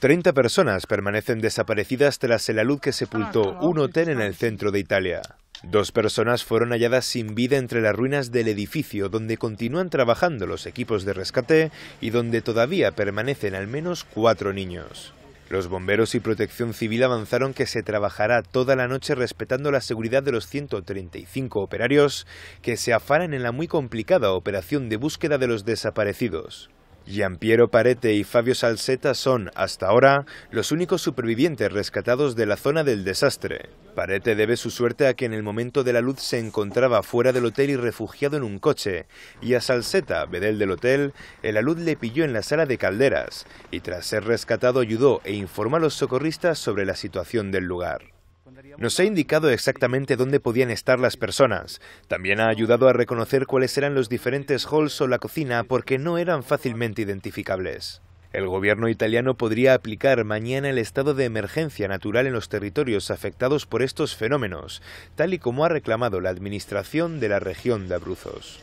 30 personas permanecen desaparecidas tras el alud que sepultó un hotel en el centro de Italia. Dos personas fueron halladas sin vida entre las ruinas del edificio donde continúan trabajando los equipos de rescate y donde todavía permanecen al menos cuatro niños. Los bomberos y protección civil avanzaron que se trabajará toda la noche respetando la seguridad de los 135 operarios que se afanan en la muy complicada operación de búsqueda de los desaparecidos. Giampiero Parete y Fabio Salseta son, hasta ahora, los únicos supervivientes rescatados de la zona del desastre. Parete debe su suerte a que en el momento de la luz se encontraba fuera del hotel y refugiado en un coche, y a Salseta, bedel del hotel, el alud le pilló en la sala de calderas, y tras ser rescatado ayudó e informó a los socorristas sobre la situación del lugar. Nos ha indicado exactamente dónde podían estar las personas. También ha ayudado a reconocer cuáles eran los diferentes halls o la cocina porque no eran fácilmente identificables. El gobierno italiano podría aplicar mañana el estado de emergencia natural en los territorios afectados por estos fenómenos, tal y como ha reclamado la administración de la región de Abruzos.